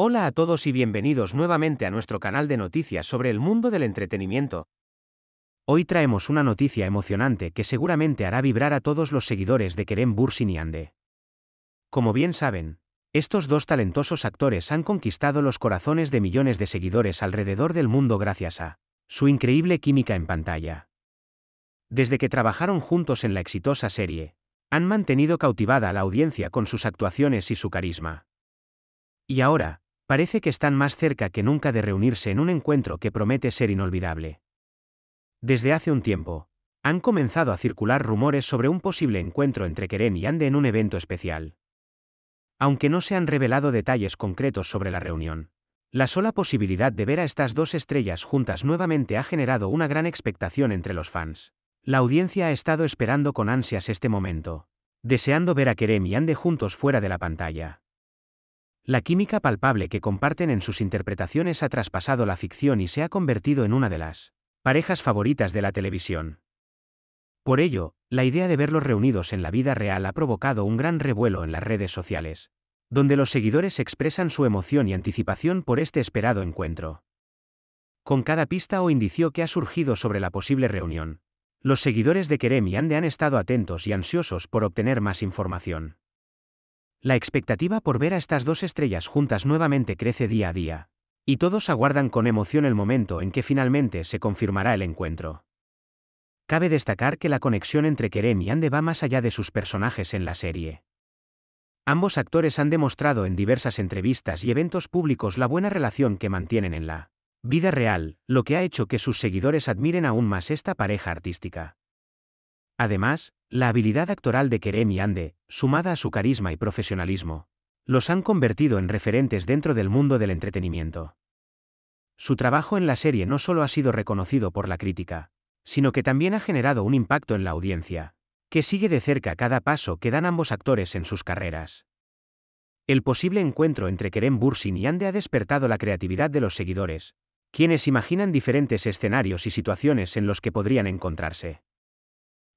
Hola a todos y bienvenidos nuevamente a nuestro canal de noticias sobre el mundo del entretenimiento. Hoy traemos una noticia emocionante que seguramente hará vibrar a todos los seguidores de Kerem Bursiniande. Como bien saben, estos dos talentosos actores han conquistado los corazones de millones de seguidores alrededor del mundo gracias a su increíble química en pantalla. Desde que trabajaron juntos en la exitosa serie, han mantenido cautivada a la audiencia con sus actuaciones y su carisma. Y ahora, Parece que están más cerca que nunca de reunirse en un encuentro que promete ser inolvidable. Desde hace un tiempo, han comenzado a circular rumores sobre un posible encuentro entre Kerem y Ande en un evento especial. Aunque no se han revelado detalles concretos sobre la reunión, la sola posibilidad de ver a estas dos estrellas juntas nuevamente ha generado una gran expectación entre los fans. La audiencia ha estado esperando con ansias este momento, deseando ver a Kerem y Ande juntos fuera de la pantalla. La química palpable que comparten en sus interpretaciones ha traspasado la ficción y se ha convertido en una de las parejas favoritas de la televisión. Por ello, la idea de verlos reunidos en la vida real ha provocado un gran revuelo en las redes sociales, donde los seguidores expresan su emoción y anticipación por este esperado encuentro. Con cada pista o indicio que ha surgido sobre la posible reunión, los seguidores de Kerem han estado atentos y ansiosos por obtener más información. La expectativa por ver a estas dos estrellas juntas nuevamente crece día a día, y todos aguardan con emoción el momento en que finalmente se confirmará el encuentro. Cabe destacar que la conexión entre Kerem y Ande va más allá de sus personajes en la serie. Ambos actores han demostrado en diversas entrevistas y eventos públicos la buena relación que mantienen en la vida real, lo que ha hecho que sus seguidores admiren aún más esta pareja artística. Además, la habilidad actoral de Kerem y Ande, sumada a su carisma y profesionalismo, los han convertido en referentes dentro del mundo del entretenimiento. Su trabajo en la serie no solo ha sido reconocido por la crítica, sino que también ha generado un impacto en la audiencia, que sigue de cerca cada paso que dan ambos actores en sus carreras. El posible encuentro entre Kerem Bursin y Ande ha despertado la creatividad de los seguidores, quienes imaginan diferentes escenarios y situaciones en los que podrían encontrarse.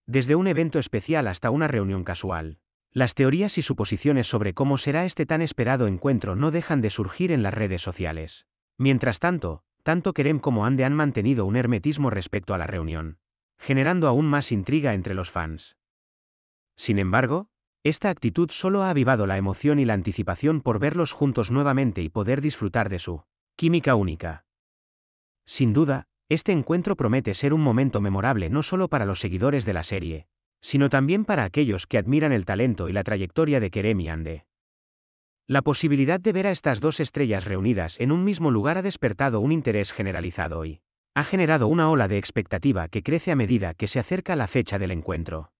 Desde un evento especial hasta una reunión casual, las teorías y suposiciones sobre cómo será este tan esperado encuentro no dejan de surgir en las redes sociales. Mientras tanto, tanto Kerem como Ande han mantenido un hermetismo respecto a la reunión, generando aún más intriga entre los fans. Sin embargo, esta actitud solo ha avivado la emoción y la anticipación por verlos juntos nuevamente y poder disfrutar de su química única. Sin duda, este encuentro promete ser un momento memorable no solo para los seguidores de la serie, sino también para aquellos que admiran el talento y la trayectoria de Kerem y Ande. La posibilidad de ver a estas dos estrellas reunidas en un mismo lugar ha despertado un interés generalizado y ha generado una ola de expectativa que crece a medida que se acerca la fecha del encuentro.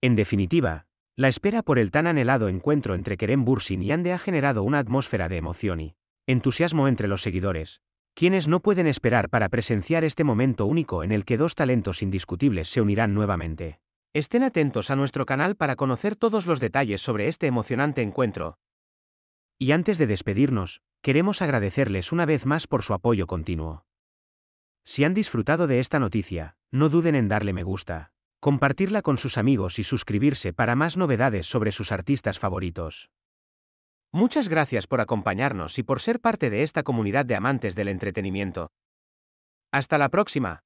En definitiva, la espera por el tan anhelado encuentro entre Kerem Bursin y Ande ha generado una atmósfera de emoción y entusiasmo entre los seguidores, quienes no pueden esperar para presenciar este momento único en el que dos talentos indiscutibles se unirán nuevamente. Estén atentos a nuestro canal para conocer todos los detalles sobre este emocionante encuentro. Y antes de despedirnos, queremos agradecerles una vez más por su apoyo continuo. Si han disfrutado de esta noticia, no duden en darle me gusta, compartirla con sus amigos y suscribirse para más novedades sobre sus artistas favoritos. Muchas gracias por acompañarnos y por ser parte de esta comunidad de amantes del entretenimiento. Hasta la próxima.